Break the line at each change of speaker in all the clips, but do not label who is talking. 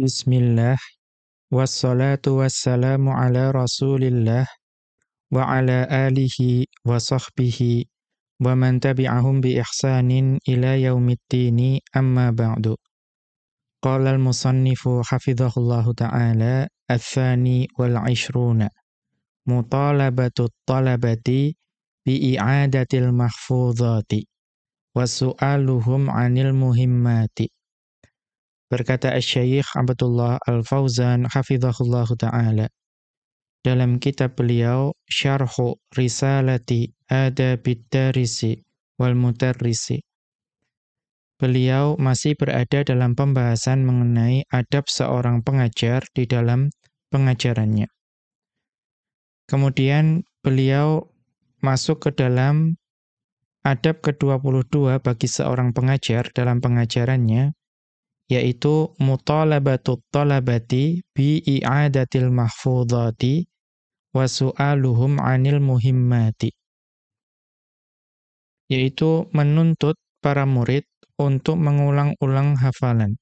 بسم الله والصلاة والسلام على رسول الله وعلى آله وصحبه ومن تبعهم بإحسان إلى يوم الدين أما بعد قال المصنف حفظه الله تعالى الثاني والعشرون مطالبة الطلبة بإعادة المحفوظات وسؤالهم عن المهمات Berkata Syekh Abdullah Al-Fauzan hafizahullah taala dalam kitab beliau Syarhu Risalati Adabid Darisi wal Mutarrisi. Beliau masih berada dalam pembahasan mengenai adab seorang pengajar di dalam pengajarannya. Kemudian beliau masuk ke dalam adab ke-22 bagi seorang pengajar dalam pengajarannya yaitu mutalabatut talabati bi i'adatil mahfudhati wa su'aluhum 'anil muhimmati yaitu menuntut para murid untuk mengulang-ulang hafalan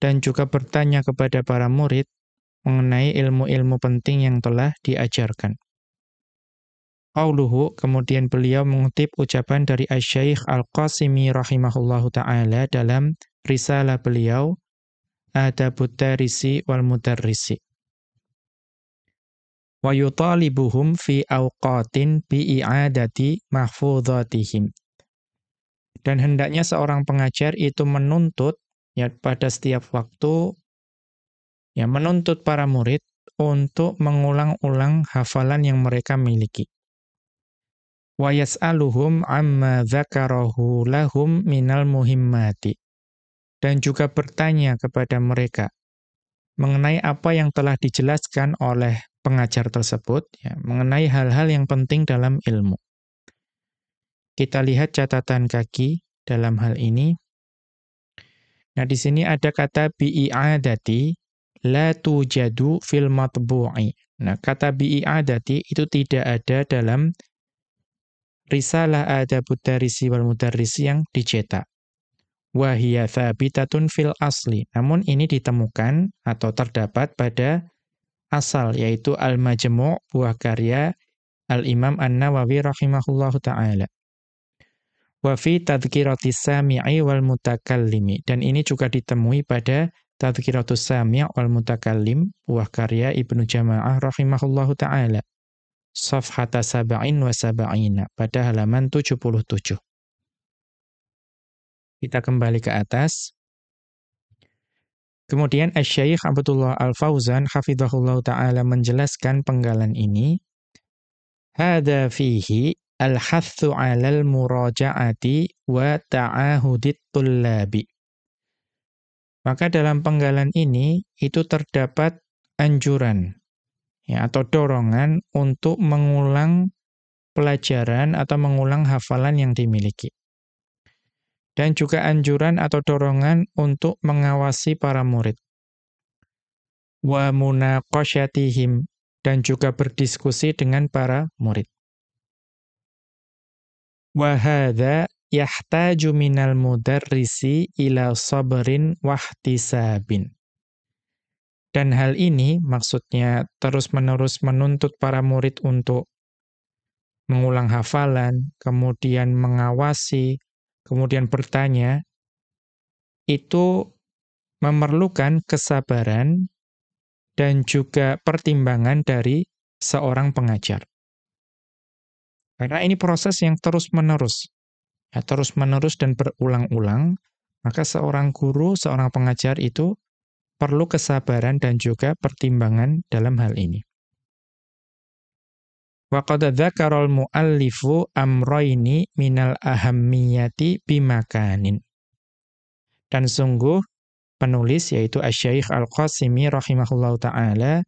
dan juga bertanya kepada para murid mengenai ilmu-ilmu penting yang telah diajarkan. Qauluhu, kemudian beliau mengutip ucapan dari Asy-Syaikh Al-Qasimi rahimahullahu taala dalam risalah beliau Adabut Darisi wal Mudarrisi. Wa yutalibuhum fi awqatin i'adati mahfudhatihim. Dan hendaknya seorang pengajar itu menuntut ya pada setiap waktu ya menuntut para murid untuk mengulang-ulang hafalan yang mereka miliki. Wa yas'aluhum amma dzakarahu lahum minal muhimmati dan juga bertanya kepada mereka mengenai apa yang telah dijelaskan oleh pengajar tersebut, ya, mengenai hal-hal yang penting dalam ilmu. Kita lihat catatan kaki dalam hal ini. Nah, di sini ada kata bi'i'adati la tujadu fil matbu'i. Nah, kata bi'i'adati itu tidak ada dalam risalah adabut darisi wal mudarisi yang dicetak wahiyya thabitatun fil asli. Namun ini ditemukan atau terdapat pada asal yaitu al-majmu' buah karya al-Imam An-Nawawi rahimahullahu taala. Wa fi sami'i wal mutakallimi dan ini juga ditemui pada Tadhkiratus Sami' wal Mutakallim buah karya Ibnu Jama'ah rahimahullahu taala. Safhata sab'in wa sab'ina pada halaman 77. Kita kembali ke atas. Kemudian Syekh Abdullah Al-Fauzan hafizahullah taala menjelaskan penggalan ini. Hada fihi al-hathu al muraja'ati wa ta'ahudit tullabi. Maka dalam penggalan ini itu terdapat anjuran ya atau dorongan untuk mengulang pelajaran atau mengulang hafalan yang dimiliki dan juga anjuran atau dorongan untuk mengawasi para murid. Wa munaqasyatihim dan juga berdiskusi dengan para murid. Wa hadza yahtaju minal mudarrisi ila sabrin wahtisabin. Dan hal ini maksudnya terus-menerus menuntut para murid untuk mengulang hafalan, kemudian mengawasi, kemudian bertanya, itu memerlukan kesabaran dan juga pertimbangan dari seorang pengajar. Karena ini proses yang terus-menerus. Ya, terus-menerus dan berulang-ulang, maka seorang guru, seorang pengajar itu perlu kesabaran dan juga pertimbangan dalam hal ini. Waqad dzakarol muallifu amroini minal ahammiyati bimakanin. Dan sungguh penulis yaitu Asy-Syaikh Al-Qasimi rahimahullahu taala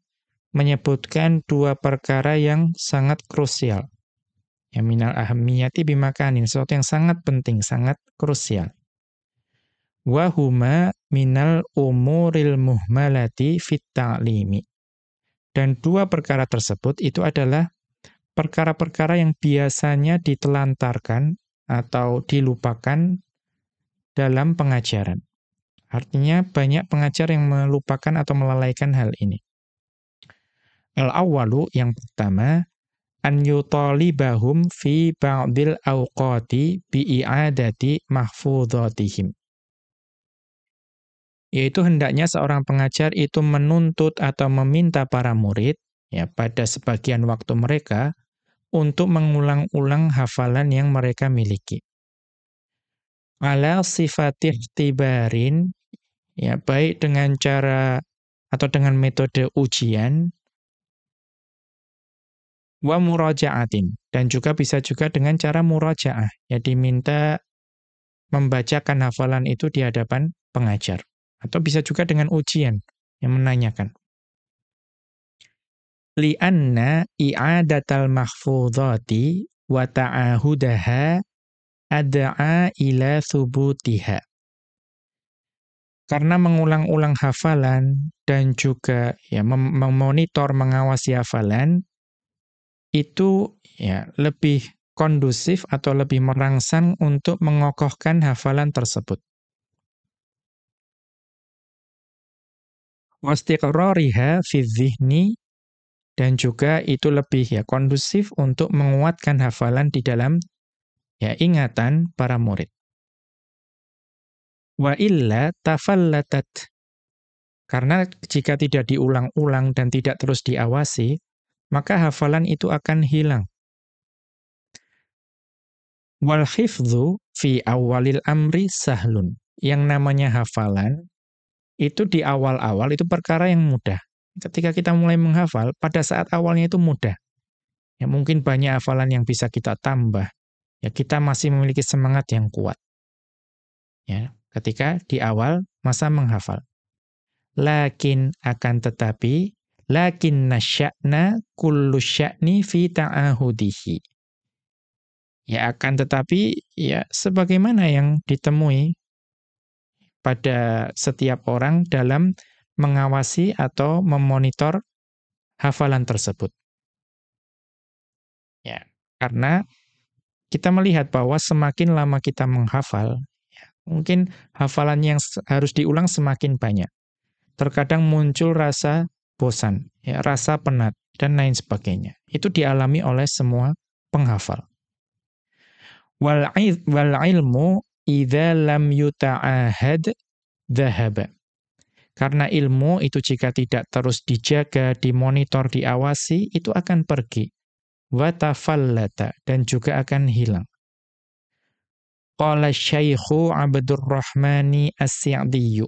menyebutkan dua perkara yang sangat krusial. Ya minal ahammiyati bimakanin, sesuatu yang sangat penting, sangat krusial. Wahuma minal umuril muhmalati fit ta'limi. Dan dua perkara tersebut itu adalah perkara-perkara yang biasanya ditelantarkan atau dilupakan dalam pengajaran. Artinya banyak pengajar yang melupakan atau melalaikan hal ini. Al-awwalu yang pertama, an yutalibahum fi ba'dil awqati bi'i'adati mahfudhatihim. Yaitu hendaknya seorang pengajar itu menuntut atau meminta para murid ya pada sebagian waktu mereka untuk mengulang-ulang hafalan yang mereka miliki. Ala sifatih tibarin, ya baik dengan cara atau dengan metode ujian, wa muraja'atin, dan juga bisa juga dengan cara muraja'ah, ya diminta membacakan hafalan itu di hadapan pengajar. Atau bisa juga dengan ujian yang menanyakan li'anna i'adatal mahfudhati wa ta'ahudaha ad'a ila thubutiha. Karena mengulang-ulang hafalan dan juga ya memonitor mengawasi hafalan itu ya lebih kondusif atau lebih merangsang untuk mengokohkan hafalan tersebut. Wastiqrariha fi dhihni dan juga itu lebih ya kondusif untuk menguatkan hafalan di dalam ya ingatan para murid. Wa illa tafallatat. Karena jika tidak diulang-ulang dan tidak terus diawasi, maka hafalan itu akan hilang. Wal hifdzu fi awalil amri sahlun. Yang namanya hafalan itu di awal-awal itu perkara yang mudah ketika kita mulai menghafal, pada saat awalnya itu mudah. Ya mungkin banyak hafalan yang bisa kita tambah. Ya kita masih memiliki semangat yang kuat. Ya, ketika di awal masa menghafal. Lakin akan tetapi lakin nasya'na kullu sya'ni fi ta'ahudihi. Ya akan tetapi ya sebagaimana yang ditemui pada setiap orang dalam mengawasi atau memonitor hafalan tersebut. Ya, karena kita melihat bahwa semakin lama kita menghafal, ya, mungkin hafalan yang harus diulang semakin banyak. Terkadang muncul rasa bosan, ya, rasa penat, dan lain sebagainya. Itu dialami oleh semua penghafal. Wal ilmu idza lam yuta'ahad dhahaba. Karena ilmu itu jika tidak terus dijaga, dimonitor, diawasi, itu akan pergi. Watafallata, dan juga akan hilang. Qala syaikhu Abdurrahmani as-Si'diyu.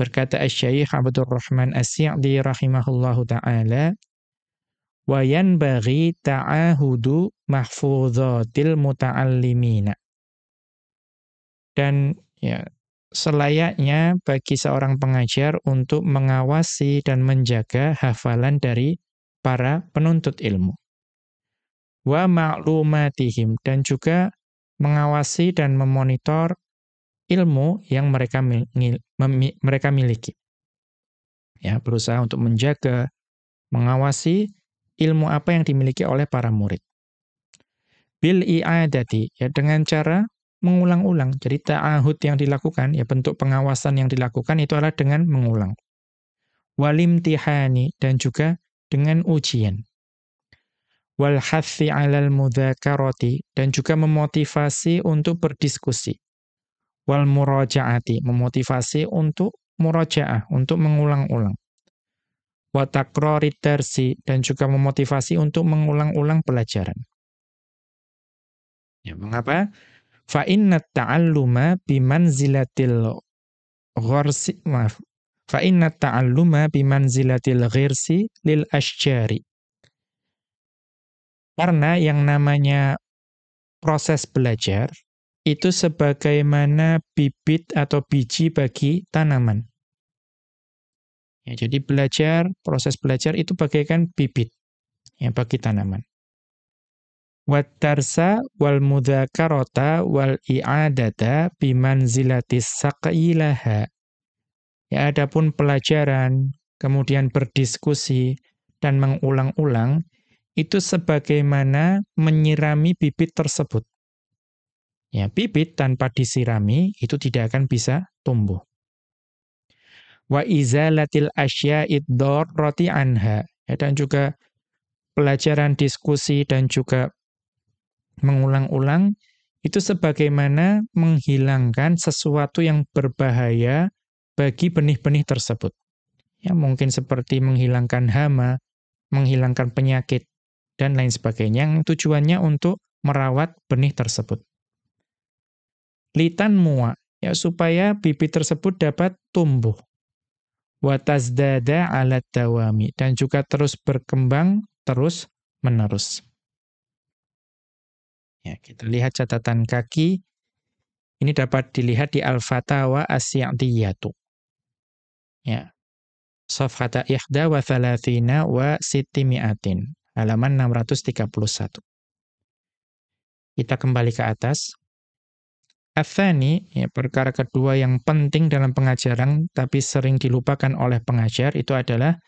Berkata as-syaikh Abdurrahman as-Si'di rahimahullahu ta'ala, وَيَنْبَغِي تَعَاهُدُ مَحْفُوظَاتِ الْمُتَعَلِّمِينَ Dan ya, selayaknya bagi seorang pengajar untuk mengawasi dan menjaga hafalan dari para penuntut ilmu. Wa ma'lumatihim dan juga mengawasi dan memonitor ilmu yang mereka mereka miliki. Ya, berusaha untuk menjaga, mengawasi ilmu apa yang dimiliki oleh para murid. Bil i'adati ya dengan cara mengulang-ulang. Jadi ta'ahud yang dilakukan, ya bentuk pengawasan yang dilakukan itu adalah dengan mengulang. Walim tihani, dan juga dengan ujian. Wal hathi alal mudhakaroti, dan juga memotivasi untuk berdiskusi. Wal murajaati, memotivasi untuk murajaah, untuk mengulang-ulang. Watakrori tersi, dan juga memotivasi untuk mengulang-ulang pelajaran. Ya, Mengapa? Fa inna ta'alluma bimanzilatil ghorsi maaf. Fa inna ta'alluma manzilatil ghirsi lil asjari Karena yang namanya proses belajar itu sebagaimana bibit atau biji bagi tanaman. Ya, jadi belajar, proses belajar itu bagaikan bibit yang bagi tanaman. Wattarsa wal mudhakarota wal i'adata bimanzilatis saqilaha. Ya adapun pelajaran, kemudian berdiskusi dan mengulang-ulang itu sebagaimana menyirami bibit tersebut. Ya, bibit tanpa disirami itu tidak akan bisa tumbuh. Wa izalatil asya'id roti anha. Ya, dan juga pelajaran diskusi dan juga mengulang-ulang itu sebagaimana menghilangkan sesuatu yang berbahaya bagi benih-benih tersebut. Ya, mungkin seperti menghilangkan hama, menghilangkan penyakit, dan lain sebagainya yang tujuannya untuk merawat benih tersebut. Litan mua, ya supaya bibit tersebut dapat tumbuh. Watazdada alat dawami, dan juga terus berkembang, terus menerus. Ya, kita gitu. lihat catatan kaki. Ini dapat dilihat di Al-Fatawa As-Si'diyatu. Ya. Safhata ihda wa thalathina wa sitimiatin. Halaman 631. Kita kembali ke atas. Athani, ya, perkara kedua yang penting dalam pengajaran tapi sering dilupakan oleh pengajar itu adalah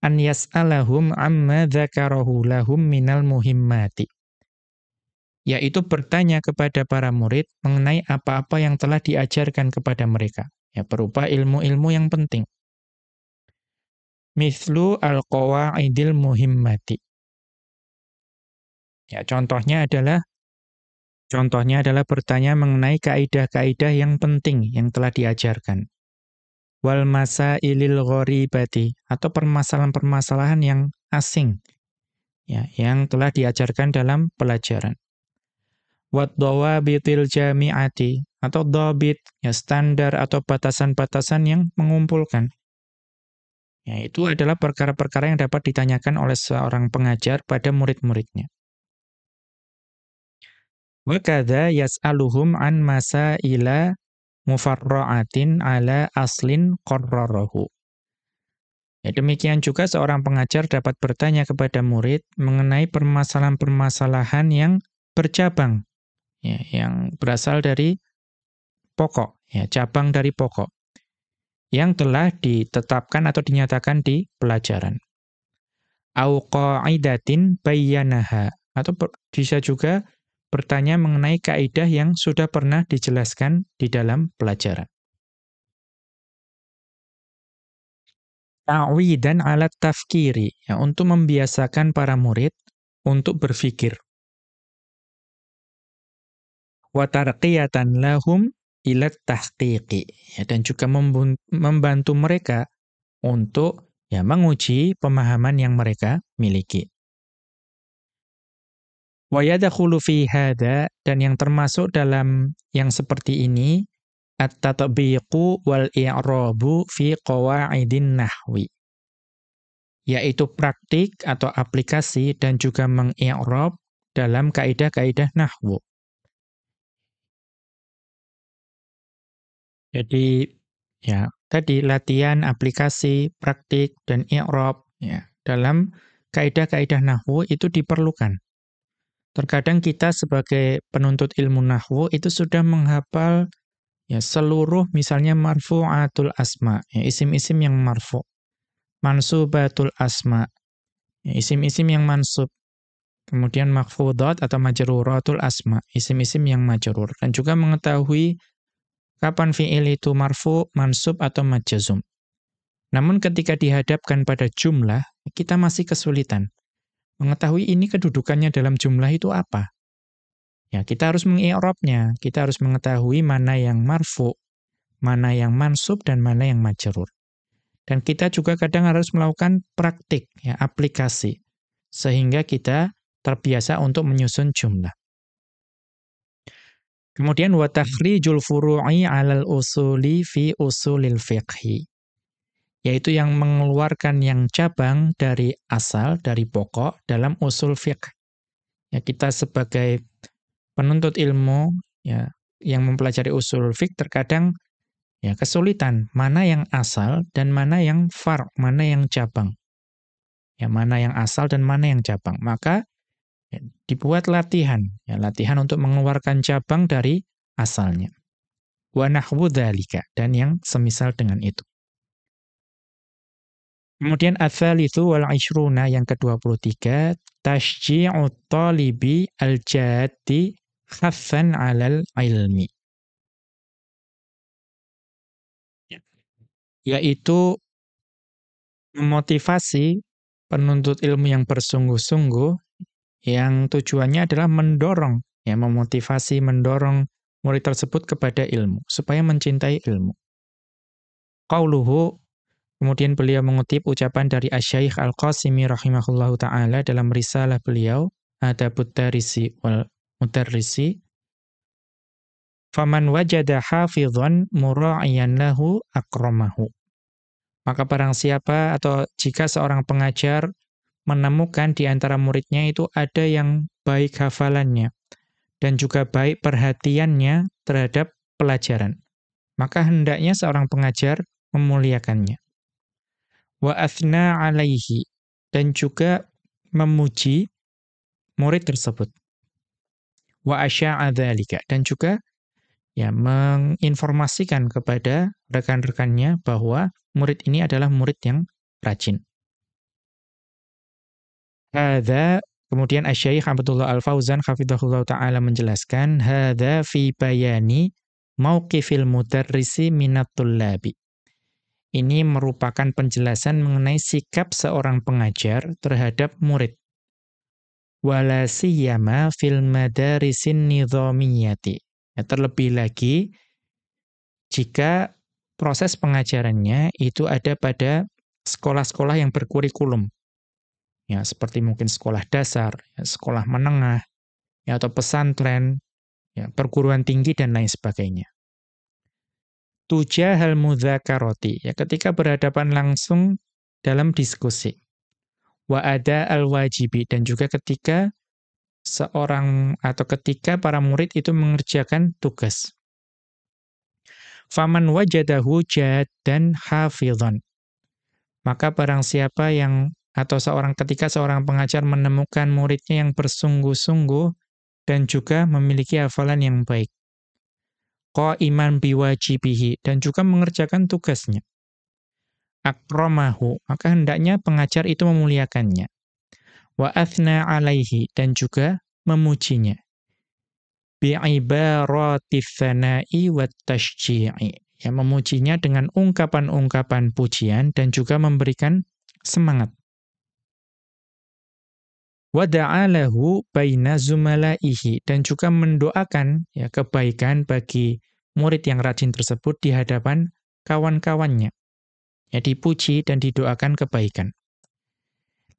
an yas'alahum amma dzakarahu lahum minal muhimmati yaitu bertanya kepada para murid mengenai apa-apa yang telah diajarkan kepada mereka, ya berupa ilmu-ilmu yang penting. Mislu al-qawaidil muhimmati. Ya, contohnya adalah contohnya adalah bertanya mengenai kaidah-kaidah yang penting yang telah diajarkan. Wal masailil ghoribati atau permasalahan-permasalahan yang asing ya, yang telah diajarkan dalam pelajaran. Wat dawabitil jami'ati atau dobit, ya standar atau batasan-batasan yang mengumpulkan. Ya, itu adalah perkara-perkara yang dapat ditanyakan oleh seorang pengajar pada murid-muridnya. Wakada yas yas'aluhum an masaila mufarra'atin ala aslin qarrarahu. Ya, demikian juga seorang pengajar dapat bertanya kepada murid mengenai permasalahan-permasalahan yang bercabang ya, yang berasal dari pokok, ya, cabang dari pokok, yang telah ditetapkan atau dinyatakan di pelajaran. Auqa'idatin bayyanaha, atau bisa juga bertanya mengenai kaidah yang sudah pernah dijelaskan di dalam pelajaran. dan alat tafkiri, ya, untuk membiasakan para murid untuk berpikir wa tarqiyatan lahum ilat tahqiqi ya, dan juga membantu mereka untuk ya menguji pemahaman yang mereka miliki. Wa yadkhulu fi hadha dan yang termasuk dalam yang seperti ini at-tatbiqu wal i'rabu fi qawaidin nahwi yaitu praktik atau aplikasi dan juga mengi'rab dalam kaidah-kaidah nahwu. Jadi ya tadi latihan, aplikasi, praktik dan i'rab ya dalam kaidah-kaidah nahwu itu diperlukan. Terkadang kita sebagai penuntut ilmu nahwu itu sudah menghafal ya seluruh misalnya marfu'atul asma, ya isim-isim yang marfu. Mansubatul asma, ya isim-isim yang mansub. Kemudian mahfudat atau majruratul asma, isim-isim yang majrur dan juga mengetahui kapan fi'il itu marfu, mansub, atau majazum. Namun ketika dihadapkan pada jumlah, kita masih kesulitan. Mengetahui ini kedudukannya dalam jumlah itu apa? Ya, kita harus mengi'robnya, kita harus mengetahui mana yang marfu, mana yang mansub dan mana yang majerur. Dan kita juga kadang harus melakukan praktik, ya, aplikasi sehingga kita terbiasa untuk menyusun jumlah. Kemudian wa takhrijul furu'i 'alal usuli fi usulil fiqhi. Yaitu yang mengeluarkan yang cabang dari asal, dari pokok dalam usul fiqh. Ya kita sebagai penuntut ilmu ya yang mempelajari usul fiqh terkadang ya kesulitan mana yang asal dan mana yang far, mana yang cabang. Ya mana yang asal dan mana yang cabang. Maka Ya, dibuat latihan, ya, latihan untuk mengeluarkan cabang dari asalnya. Wa dan yang semisal dengan itu. Kemudian asal itu wal yang ke-23 tiga talibi al-jati khaffan 'alal ilmi. Ya, yaitu memotivasi penuntut ilmu yang bersungguh-sungguh yang tujuannya adalah mendorong, ya memotivasi, mendorong murid tersebut kepada ilmu, supaya mencintai ilmu. Qauluhu, kemudian beliau mengutip ucapan dari Asyaih Al-Qasimi rahimahullahu ta'ala dalam risalah beliau, ada Darisi wal Mutarrisi, Faman wajada hafidhon mura'iyan lahu akramahu. Maka barang siapa atau jika seorang pengajar menemukan di antara muridnya itu ada yang baik hafalannya dan juga baik perhatiannya terhadap pelajaran. Maka hendaknya seorang pengajar memuliakannya. Wa athna alaihi dan juga memuji murid tersebut. Wa asya'a dan juga ya menginformasikan kepada rekan-rekannya bahwa murid ini adalah murid yang rajin. Hada kemudian Asy-Syaikh Abdullah Al-Fauzan hafizahullah taala menjelaskan hadza fi bayani mauqifil mudarrisi minat tullabi. Ini merupakan penjelasan mengenai sikap seorang pengajar terhadap murid. Wala siyama fil madarisin nizamiyati. Ya, terlebih lagi jika proses pengajarannya itu ada pada sekolah-sekolah yang berkurikulum ya seperti mungkin sekolah dasar, ya, sekolah menengah, ya, atau pesantren, ya, perguruan tinggi dan lain sebagainya. Tujahal mudzakarati, ya ketika berhadapan langsung dalam diskusi. Wa ada al-wajibi dan juga ketika seorang atau ketika para murid itu mengerjakan tugas. Faman wajadahu jad dan hafidhon. Maka barang siapa yang atau seorang ketika seorang pengajar menemukan muridnya yang bersungguh-sungguh dan juga memiliki hafalan yang baik. Ko iman biwajibihi dan juga mengerjakan tugasnya. Akromahu, maka hendaknya pengajar itu memuliakannya. Wa athna alaihi dan juga memujinya. Bi'ibaratithana'i wa tasji'i. yang memujinya dengan ungkapan-ungkapan pujian dan juga memberikan semangat wada'alahu baina zumalaihi dan juga mendoakan ya kebaikan bagi murid yang rajin tersebut di hadapan kawan-kawannya. Ya dipuji dan didoakan kebaikan.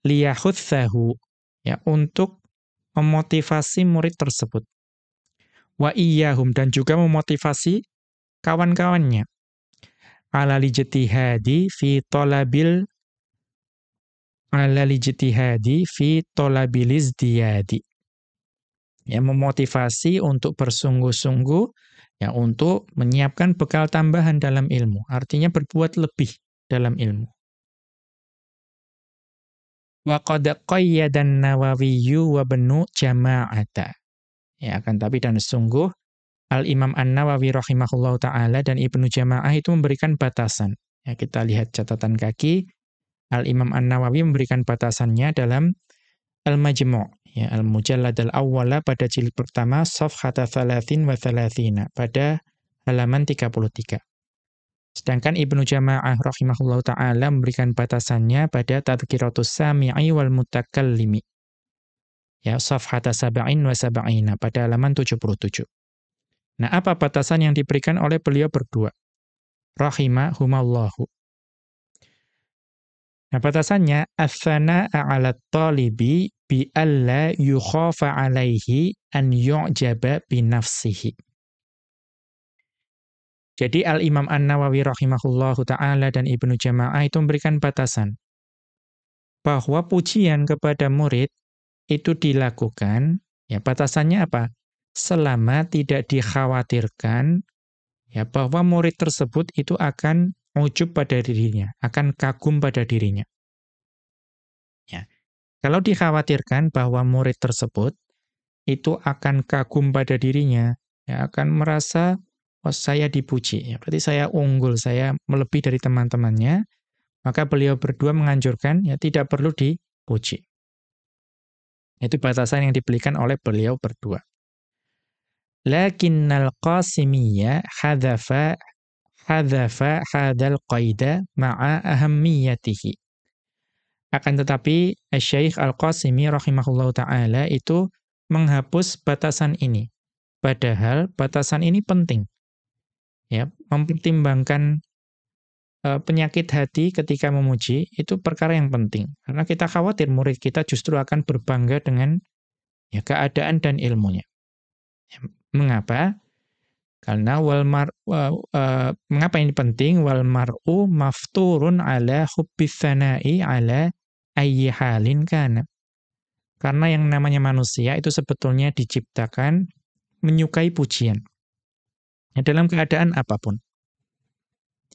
Liyahutsahu ya untuk memotivasi murid tersebut. Wa iyyahum dan juga memotivasi kawan-kawannya. Ala lijtihadi fi talabil ala lijtihadi fi talabil izdiyadi Ya, memotivasi untuk bersungguh-sungguh ya untuk menyiapkan bekal tambahan dalam ilmu. Artinya berbuat lebih dalam ilmu. Wa qad qayyadan nawawi wa benu jama'ata. Ya, akan tapi dan sungguh Al-Imam An-Nawawi rahimahullah taala dan Ibnu Jamaah itu memberikan batasan. Ya, kita lihat catatan kaki Al-Imam An-Nawawi memberikan batasannya dalam Al-Majmu' ya Al-Mujallad al-Awwala pada jilid pertama safhata 30 wa 30 pada halaman 33. Sedangkan Ibnu Jama'ah rahimahullahu taala memberikan batasannya pada Tadhkiratus Sami'i wal Mutakallimi. Ya, safhata wa pada halaman 77. Nah, apa batasan yang diberikan oleh beliau berdua? Rahimahumallahu. Nah, batasannya, afana ala talibi bi alla yukhafa alaihi an yu'jaba bi nafsihi. Jadi Al-Imam An-Nawawi rahimahullahu taala dan Ibnu Jama'ah itu memberikan batasan bahwa pujian kepada murid itu dilakukan ya batasannya apa? Selama tidak dikhawatirkan ya bahwa murid tersebut itu akan ujub pada dirinya, akan kagum pada dirinya. Ya. Kalau dikhawatirkan bahwa murid tersebut itu akan kagum pada dirinya, ya, akan merasa oh, saya dipuji, ya, berarti saya unggul, saya melebihi dari teman-temannya, maka beliau berdua menganjurkan ya tidak perlu dipuji. Itu batasan yang diberikan oleh beliau berdua. Lakinnal qasimiyya hadhafa hadzafa hadzal qaida ma'a ahammiyatihi. Akan tetapi Syekh Al-Qasimi rahimahullahu taala itu menghapus batasan ini. Padahal batasan ini penting. Ya, mempertimbangkan uh, penyakit hati ketika memuji itu perkara yang penting karena kita khawatir murid kita justru akan berbangga dengan ya keadaan dan ilmunya. Ya, mengapa? Karena wal mar uh, eh, uh, mengapa ini penting wal mar'u mafturun ala hubbis sana'i ala ayyi halin kana. Karena yang namanya manusia itu sebetulnya diciptakan menyukai pujian. Ya, dalam keadaan apapun.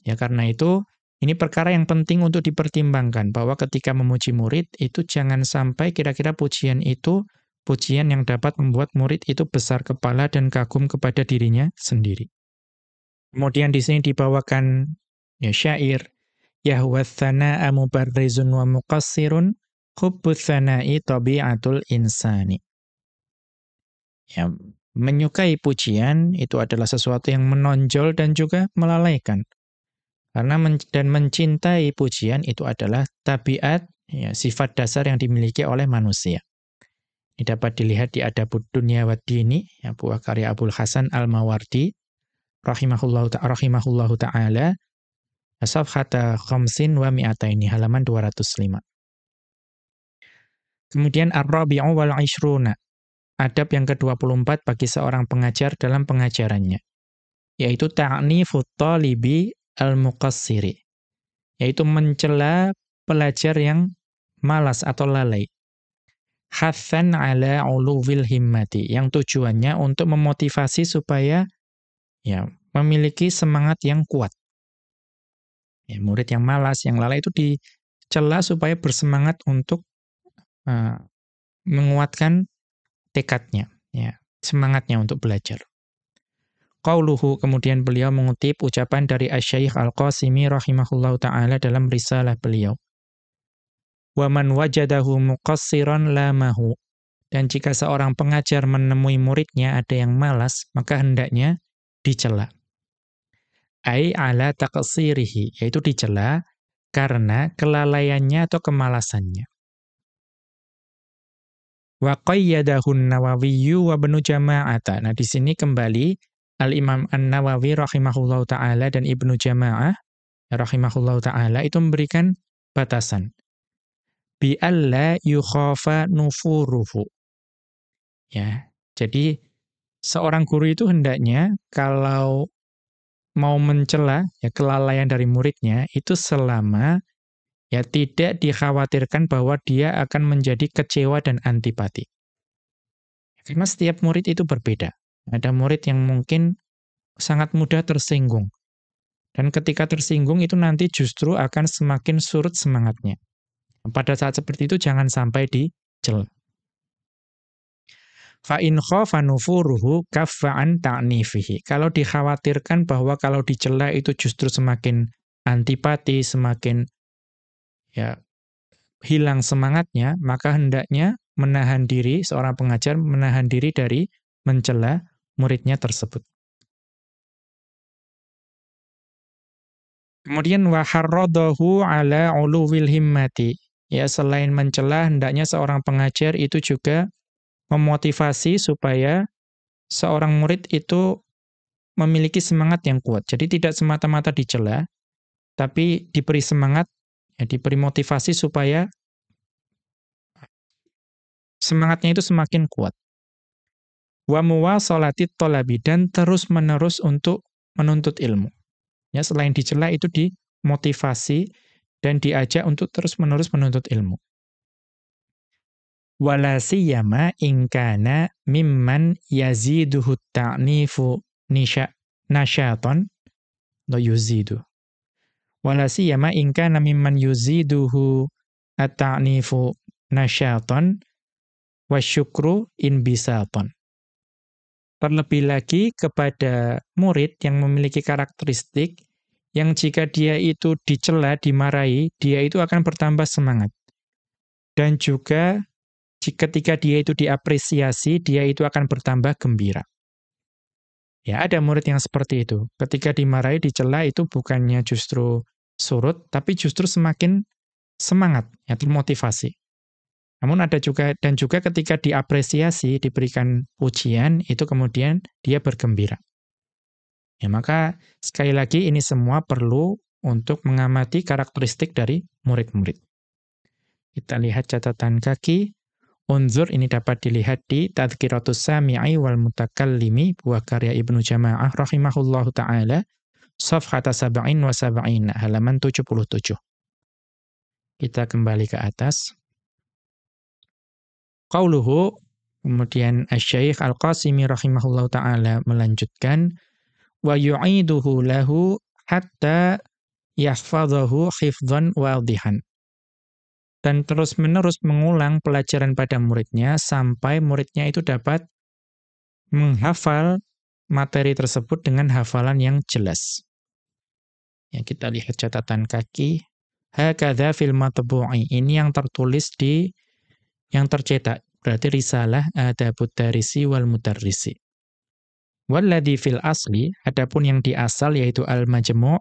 Ya karena itu ini perkara yang penting untuk dipertimbangkan bahwa ketika memuji murid itu jangan sampai kira-kira pujian itu pujian yang dapat membuat murid itu besar kepala dan kagum kepada dirinya sendiri. Kemudian di sini dibawakan ya syair Yahwathana'a mubarrizun wa muqassirun hubbuthana'i tabi'atul insani. Ya, menyukai pujian itu adalah sesuatu yang menonjol dan juga melalaikan. Karena men dan mencintai pujian itu adalah tabiat, ya, sifat dasar yang dimiliki oleh manusia. Ini dapat dilihat di Adabud dunia wa yang buah karya Abul Hasan Al-Mawardi, rahimahullahu ta'ala, rahimahullahu ta'ala, Safhata Khamsin wa Mi'ataini, halaman 205. Kemudian Ar-Rabi'u wal Ishruna, adab yang ke-24 bagi seorang pengajar dalam pengajarannya, yaitu ta'nifu talibi al-muqassiri, yaitu mencela pelajar yang malas atau lalai. Hathan ala uluwil himmati. Yang tujuannya untuk memotivasi supaya ya memiliki semangat yang kuat. Ya, murid yang malas, yang lalai itu dicela supaya bersemangat untuk uh, menguatkan tekadnya, ya, semangatnya untuk belajar. Qauluhu kemudian beliau mengutip ucapan dari Asy-Syaikh Al-Qasimi rahimahullahu taala dalam risalah beliau waman wajadahu muqassiran lamahu. Dan jika seorang pengajar menemui muridnya ada yang malas, maka hendaknya dicela. Ai ala taqsirihi, yaitu dicela karena kelalaiannya atau kemalasannya. Wa qayyadahun Nawawiyyu wa Ibnu Jama'ata. Nah, di sini kembali Al-Imam An-Nawawi rahimahullahu taala dan Ibnu Jama'ah rahimahullahu taala itu memberikan batasan bi alla yukhafa nufuruhu. Ya, jadi seorang guru itu hendaknya kalau mau mencela ya kelalaian dari muridnya itu selama ya tidak dikhawatirkan bahwa dia akan menjadi kecewa dan antipati. Karena setiap murid itu berbeda. Ada murid yang mungkin sangat mudah tersinggung. Dan ketika tersinggung itu nanti justru akan semakin surut semangatnya. Pada saat seperti itu jangan sampai dicela. Fa in khafa nufuruhu kaffa'an ta'nifihi. Kalau dikhawatirkan bahwa kalau dicela itu justru semakin antipati, semakin ya hilang semangatnya, maka hendaknya menahan diri seorang pengajar menahan diri dari mencela muridnya tersebut. Kemudian waharradahu ala uluwil himmati Ya, selain mencela, hendaknya seorang pengajar itu juga memotivasi supaya seorang murid itu memiliki semangat yang kuat. Jadi tidak semata-mata dicela, tapi diberi semangat, ya, diberi motivasi supaya semangatnya itu semakin kuat. Wa muwasalati talabi dan terus-menerus untuk menuntut ilmu. Ya, selain dicela itu dimotivasi dan diajak untuk terus-menerus menuntut ilmu. Wala siyama ingkana mimman yaziduhu ta'nifu nisha nasyaton lo yuzidu. Wala siyama ingkana mimman yuziduhu tanifu nasyaton wasyukru inbisaton. Terlebih lagi kepada murid yang memiliki karakteristik yang jika dia itu dicela, dimarahi, dia itu akan bertambah semangat. Dan juga jika ketika dia itu diapresiasi, dia itu akan bertambah gembira. Ya, ada murid yang seperti itu. Ketika dimarahi, dicela itu bukannya justru surut, tapi justru semakin semangat, ya termotivasi. Namun ada juga dan juga ketika diapresiasi, diberikan pujian, itu kemudian dia bergembira. Ya, maka sekali lagi ini semua perlu untuk mengamati karakteristik dari murid-murid. Kita lihat catatan kaki. Unzur ini dapat dilihat di Tadkiratus Sami'i wal Mutakallimi buah karya Ibnu Jama'ah rahimahullahu taala safhata Sabain wa Sabain, halaman 77. Kita kembali ke atas. Qauluhu kemudian asy Al-Qasimi rahimahullahu taala melanjutkan wa yu'iduhu lahu hatta yahfadhahu khifdhan wadihan. Dan terus-menerus mengulang pelajaran pada muridnya sampai muridnya itu dapat menghafal materi tersebut dengan hafalan yang jelas. Ya, kita lihat catatan kaki. Hakadha fil matbu'i. Ini yang tertulis di yang tercetak. Berarti risalah adabut darisi wal mutarrisi. Walladhi fil asli, adapun yang di asal yaitu al-majmu'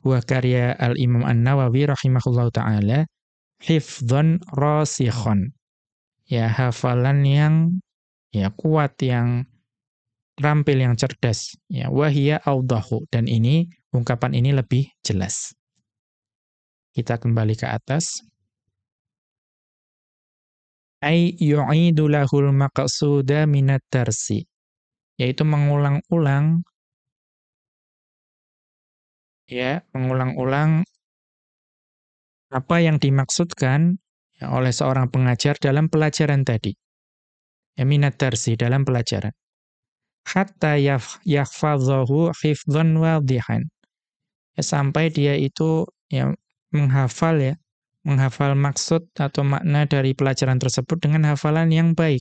buah karya al-imam an-nawawi rahimahullah ta'ala, hifdhan rasikhon. Ya, hafalan yang ya kuat, yang rampil yang cerdas. Ya, wahia audahu. Dan ini, ungkapan ini lebih jelas. Kita kembali ke atas. Ay yu'idu lahul maqsuda minat tarsi yaitu mengulang-ulang ya, mengulang-ulang apa yang dimaksudkan ya, oleh seorang pengajar dalam pelajaran tadi. Ya, minat tersi dalam pelajaran. Hatta yahfadzahu hifdzan wadihan. Ya, sampai dia itu ya menghafal ya, menghafal maksud atau makna dari pelajaran tersebut dengan hafalan yang baik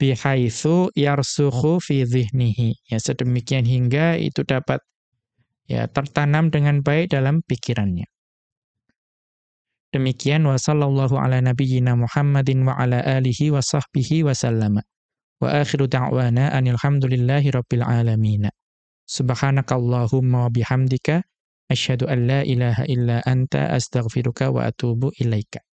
bihaitsu yarsukhu fi dhihnihi. Ya sedemikian hingga itu dapat ya tertanam dengan baik dalam pikirannya. Demikian wa sallallahu ala nabiyyina Muhammadin wa ala alihi wa sahbihi wa sallama. Wa akhiru da'wana anil hamdulillahi rabbil alamin. Subhanakallahumma wa bihamdika asyhadu an la ilaha illa anta astaghfiruka wa atubu ilaika.